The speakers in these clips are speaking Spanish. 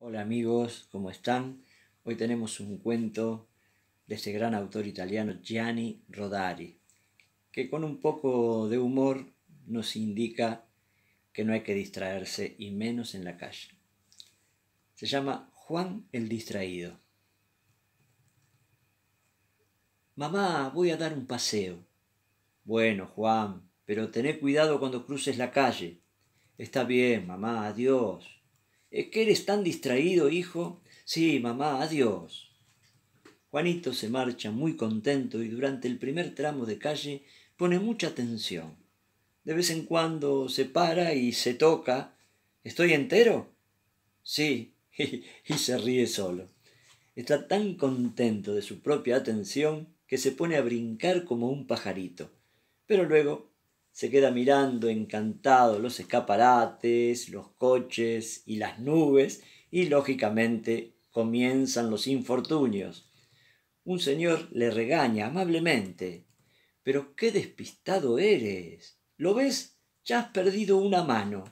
Hola amigos, ¿cómo están? Hoy tenemos un cuento de este gran autor italiano Gianni Rodari, que con un poco de humor nos indica que no hay que distraerse y menos en la calle. Se llama Juan el Distraído. Mamá, voy a dar un paseo. Bueno, Juan, pero tené cuidado cuando cruces la calle. Está bien, mamá, adiós. ¿Es que eres tan distraído, hijo? Sí, mamá, adiós. Juanito se marcha muy contento y durante el primer tramo de calle pone mucha atención. De vez en cuando se para y se toca. ¿Estoy entero? Sí, y se ríe solo. Está tan contento de su propia atención que se pone a brincar como un pajarito. Pero luego se queda mirando encantado los escaparates, los coches y las nubes y lógicamente comienzan los infortunios. Un señor le regaña amablemente. Pero qué despistado eres. ¿Lo ves? Ya has perdido una mano.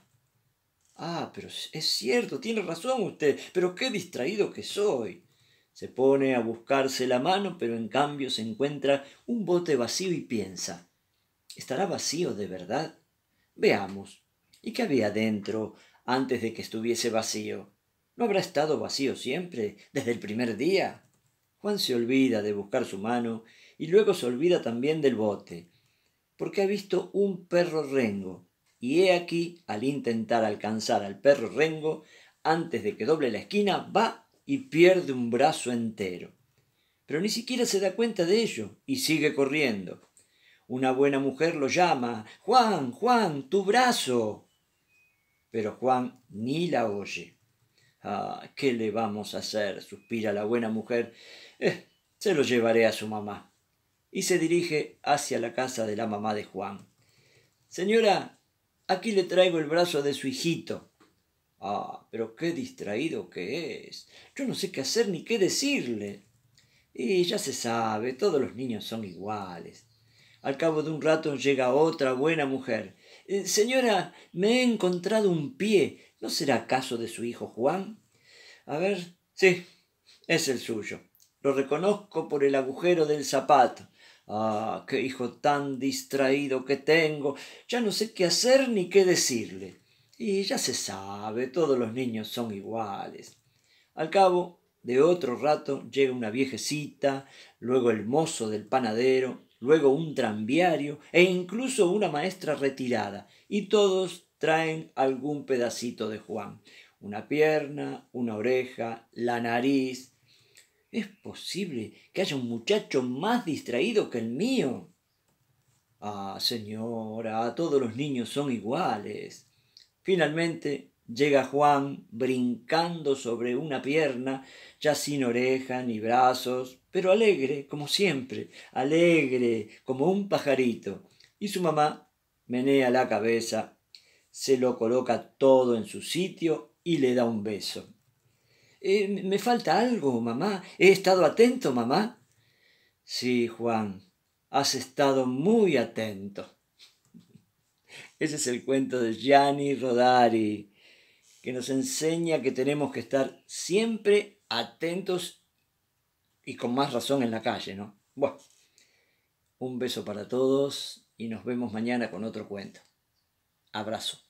Ah, pero es cierto, tiene razón usted, pero qué distraído que soy. Se pone a buscarse la mano, pero en cambio se encuentra un bote vacío y piensa. ¿Estará vacío de verdad? Veamos. ¿Y qué había dentro antes de que estuviese vacío? ¿No habrá estado vacío siempre, desde el primer día? Juan se olvida de buscar su mano y luego se olvida también del bote, porque ha visto un perro rengo, y he aquí, al intentar alcanzar al perro rengo, antes de que doble la esquina, va y pierde un brazo entero. Pero ni siquiera se da cuenta de ello y sigue corriendo. Una buena mujer lo llama, Juan, Juan, tu brazo. Pero Juan ni la oye. Ah, ¿qué le vamos a hacer? suspira la buena mujer. Eh, se lo llevaré a su mamá. Y se dirige hacia la casa de la mamá de Juan. Señora, aquí le traigo el brazo de su hijito. Ah, pero qué distraído que es. Yo no sé qué hacer ni qué decirle. Y ya se sabe, todos los niños son iguales. Al cabo de un rato llega otra buena mujer. Eh, señora, me he encontrado un pie. ¿No será acaso de su hijo Juan? A ver, sí, es el suyo. Lo reconozco por el agujero del zapato. Ah, qué hijo tan distraído que tengo. Ya no sé qué hacer ni qué decirle. Y ya se sabe, todos los niños son iguales. Al cabo, de otro rato llega una viejecita, luego el mozo del panadero, luego un tranviario e incluso una maestra retirada, y todos traen algún pedacito de Juan, una pierna, una oreja, la nariz. ¿Es posible que haya un muchacho más distraído que el mío? Ah, señora, todos los niños son iguales. Finalmente, Llega Juan brincando sobre una pierna, ya sin oreja ni brazos, pero alegre, como siempre, alegre, como un pajarito. Y su mamá menea la cabeza, se lo coloca todo en su sitio y le da un beso. Eh, ¿Me falta algo, mamá? ¿He estado atento, mamá? Sí, Juan, has estado muy atento. Ese es el cuento de Gianni Rodari que nos enseña que tenemos que estar siempre atentos y con más razón en la calle, ¿no? Bueno, un beso para todos y nos vemos mañana con otro cuento. Abrazo.